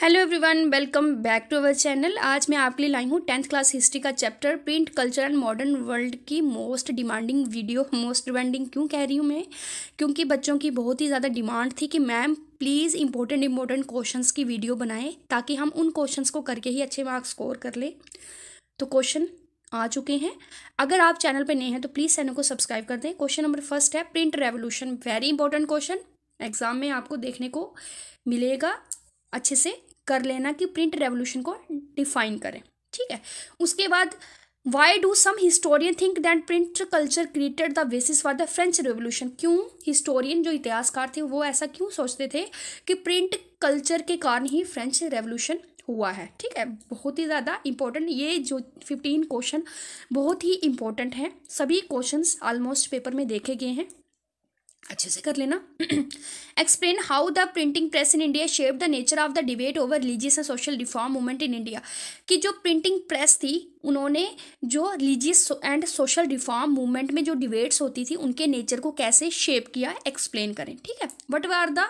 hello everyone welcome back to our channel आज मैं आपके लिए लाई हूँ टेंथ क्लास हिस्ट्री का chapter print culture and modern world की most demanding video most demanding क्यों कह रही हूँ मैं क्योंकि बच्चों की बहुत ही ज़्यादा डिमांड थी कि ma'am please important important question की वीडियो बनाएं ताकि हम उन क्वेश्चन को करके ही अच्छे मार्क्स स्कोर कर लें तो क्वेश्चन आ चुके हैं अगर आप चैनल पर नए हैं तो प्लीज़ चैनल को सब्सक्राइब कर दें क्वेश्चन नंबर फर्स्ट है print revolution very important question exam में आपको देखने को मिलेगा अच्छे से कर लेना कि प्रिंट रेवोल्यूशन को डिफाइन करें ठीक है उसके बाद why do some historian think that print culture created the basis for the French revolution क्यों हिस्टोरियन जो इतिहासकार थे वो ऐसा क्यों सोचते थे कि प्रिंट कल्चर के कारण ही फ्रेंच रेवोल्यूशन हुआ है ठीक है बहुत ही ज़्यादा इंपॉर्टेंट ये जो फिफ्टीन क्वेश्चन बहुत ही इंपॉर्टेंट हैं सभी क्वेश्चंस ऑलमोस्ट पेपर में देखे गए हैं अच्छे से कर लेना explain how the printing press in India shape the nature of the debate over religious and social reform movement in India कि जो प्रिंटिंग प्रेस थी उन्होंने जो religious and social reform movement में जो डिबेट्स होती थी उनके नेचर को कैसे शेप किया एक्सप्लेन करें ठीक है what are the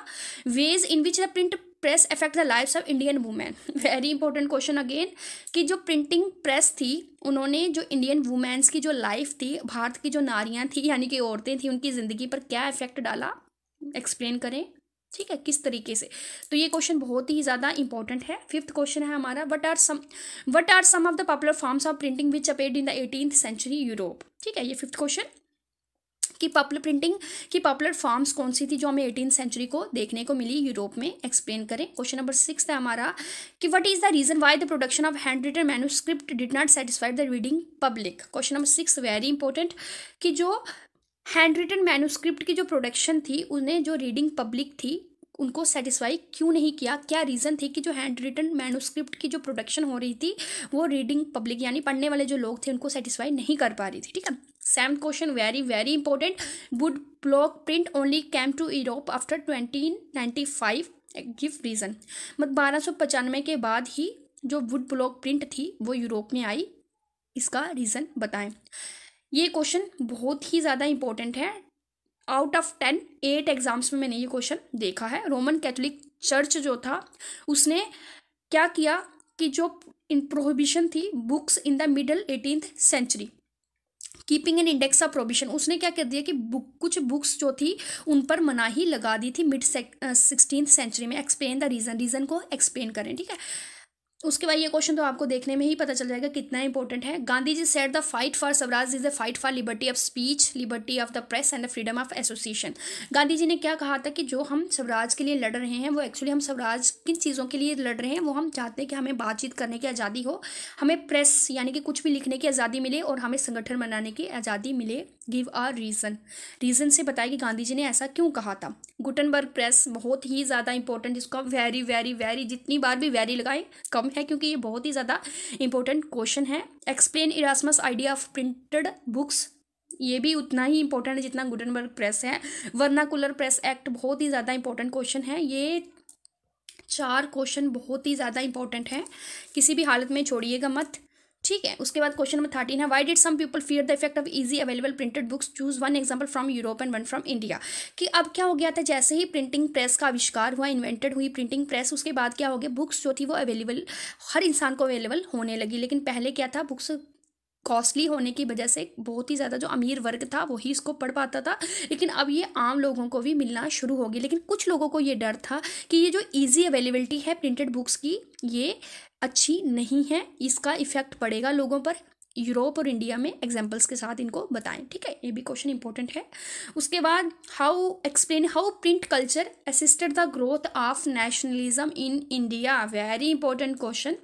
ways in which the print press affect the lifes of Indian women very important question again कि जो प्रिंटिंग प्रेस थी उन्होंने जो इंडियन वुमेन्स की जो लाइफ थी भारत की जो नारियाँ थी यानी कि औरतें थी उनकी ज़िंदगी पर क्या इफेक्ट डाला एक्सप्लेन करें ठीक है किस तरीके से तो ये क्वेश्चन बहुत ही ज़्यादा इंपॉर्टेंट है फिफ्थ क्वेश्चन है हमारा what are some what are some of the popular forms of printing which appeared in the eighteen century Europe ठीक है ये फिफ्थ क्वेश्चन इसकी पॉपुलर प्रिंटिंग की पॉपुलर फॉर्म्स कौन सी थी जो हमें एटीन सेंचुरी को देखने को मिली यूरोप में एक्सप्लेन करें क्वेश्चन नंबर सिक्स है हमारा कि what is the reason why the production of hand written manuscript did not satisfied the reading public question number six very important कि जो हैंड रिटन मैनुस्क्रिप्ट की जो प्रोडक्शन थी उन्हें जो रीडिंग पब्लिक थी उनको सेटिस्फाई क्यों नहीं किया क्या रीज़न थी कि जो हैंड रिटन मैनुस्क्रिप्ट की जो प्रोडक्शन हो रही थी वो रीडिंग पब्लिक यानी पढ़ने वाले जो लोग थे उनको सेटिस्फाई नहीं कर पा रही थी ठीक है question very very important wood block print only came to Europe after twenty ninety five give reason मत बारह सौ पचानवे के बाद ही जो वुड ब्लॉक प्रिंट थी वो यूरोप में आई इसका रीज़न बताएं ये क्वेश्चन बहुत ही ज़्यादा इंपॉर्टेंट है out of ten eight exams में मैंने ये क्वेश्चन देखा है रोमन कैथोलिक चर्च जो था उसने क्या किया कि जो इन प्रोहिबिशन थी books in the middle eighteenth century keeping an index of provision उसने क्या कर दिया कि बुक कुछ बुक्स जो थी उन पर मनाही लगा दी थी मिड सिक्सटीन सेंचुरी में एक्सप्लेन द रीज़न रीज़न को एक्सप्लेन करें ठीक है उसके बाद ये क्वेश्चन तो आपको देखने में ही पता चल जाएगा कितना इंपॉर्टेंट है Gandhi ji set the fight for Swaraj is the fight for liberty of speech liberty of the press and the freedom of association Gandhi ji ने क्या कहा था कि जो हम स्वराज के लिए लड़ रहे हैं वो एक्चुअली हम स्वराज किन चीज़ों के लिए लड़ रहे हैं वो हम चाहते हैं कि हमें बातचीत करने की आज़ादी हो हमें प्रेस यानी कि कुछ भी लिखने की आज़ादी मिले और हमें संगठन बनाने की आज़ादी मिले गिव आ रीज़न रीज़न से बताया कि गांधी जी ने ऐसा क्यों कहा था गुटनबर्ग प्रेस बहुत ही ज़्यादा इंपॉर्टेंट जिसको आप वेरी वेरी वेरी जितनी बार भी वेरी लगाएं कम है क्योंकि ये बहुत ही ज़्यादा इंपॉर्टेंट क्वेश्चन है explain Erasmus idea of printed books ये भी उतना ही इंपॉर्टेंट है जितना गुटनबर्ग प्रेस है वर्नाकुलर प्रेस एक्ट बहुत ही ज़्यादा इंपॉर्टेंट क्वेश्चन है ये चार क्वेश्चन बहुत ही ज़्यादा इंपॉर्टेंट हैं किसी भी हालत में छोड़िएगा मत ठीक है उसके बाद क्वेश्चन नंबर थर्टीन है why did some people fear the effect of easy available printed books choose one example from Europe and one from India कि अब क्या हो गया था जैसे ही प्रिंटिंग प्रेस का आविष्कार हुआ इन्वेंटेड हुई प्रिंटिंग प्रेस उसके बाद क्या हो गया बुक्स जो थी वो अवेलेबल हर इंसान को अवेलेबल होने लगी लेकिन पहले क्या था बुक्स कॉस्टली होने की वजह से बहुत ही ज़्यादा जो अमीर वर्ग था वही इसको पढ़ पाता था लेकिन अब ये आम लोगों को भी मिलना शुरू होगी लेकिन कुछ लोगों को ये डर था कि ये जो ईजी अवेलेबिलिटी है प्रिंटेड बुक्स की ये अच्छी नहीं है इसका इफ़ेक्ट पड़ेगा लोगों पर यूरोप और इंडिया में एग्जाम्पल्स के साथ इनको बताएं ठीक है ये भी क्वेश्चन इंपॉर्टेंट है उसके बाद how explain how print culture assisted the growth of nationalism in India very important question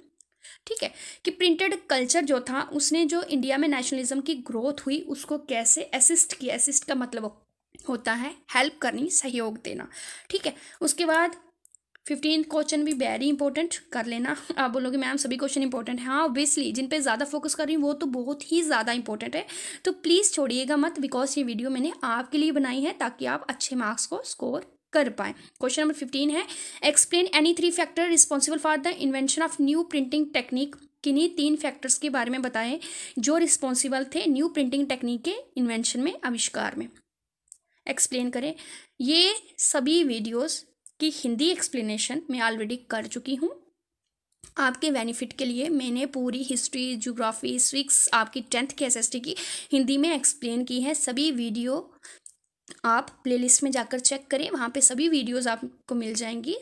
ठीक है कि प्रिंटेड कल्चर जो था उसने जो इंडिया में नेशनलिज्म की ग्रोथ हुई उसको कैसे असिस्ट किया असिस्ट का मतलब होता है हेल्प करनी सहयोग देना ठीक है उसके बाद फिफ्टीन क्वेश्चन भी वेरी इंपॉर्टेंट कर लेना आप बोलोगे मैम सभी क्वेश्चन इंपॉर्टेंट है हाँ ऑब्वियसली जिन पे ज़्यादा फोकस कर रही हूँ वो तो बहुत ही ज़्यादा इंपॉर्टेंट है तो प्लीज़ छोड़िएगा मत बिकॉज ये वीडियो मैंने आपके लिए बनाई है ताकि आप अच्छे मार्क्स को स्कोर कर पाए क्वेश्चन नंबर फिफ्टीन है explain any three factor responsible for the invention of new printing technique किन्हीं तीन फैक्टर्स के बारे में बताएं जो रिस्पॉन्सिबल थे न्यू प्रिंटिंग टेक्निक के इन्वेंशन में आविष्कार में एक्सप्लेन करें ये सभी वीडियोस की हिंदी एक्सप्लेनेशन मैं ऑलरेडी कर चुकी हूँ आपके बेनिफिट के लिए मैंने पूरी हिस्ट्री जोग्राफी स्विक्स आपकी टेंथ के एस की हिंदी में एक्सप्लेन की है सभी वीडियो आप प्लेलिस्ट में जाकर चेक करें वहाँ पे सभी वीडियोस आपको मिल जाएंगी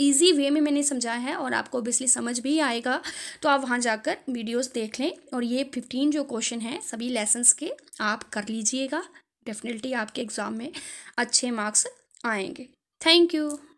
इजी वे में मैंने समझाया है और आपको ओबियसली समझ भी आएगा तो आप वहाँ जाकर वीडियोस देख लें और ये फिफ्टीन जो क्वेश्चन हैं सभी लेसन्स के आप कर लीजिएगा डेफिनेटली आपके एग्ज़ाम में अच्छे मार्क्स आएंगे थैंक यू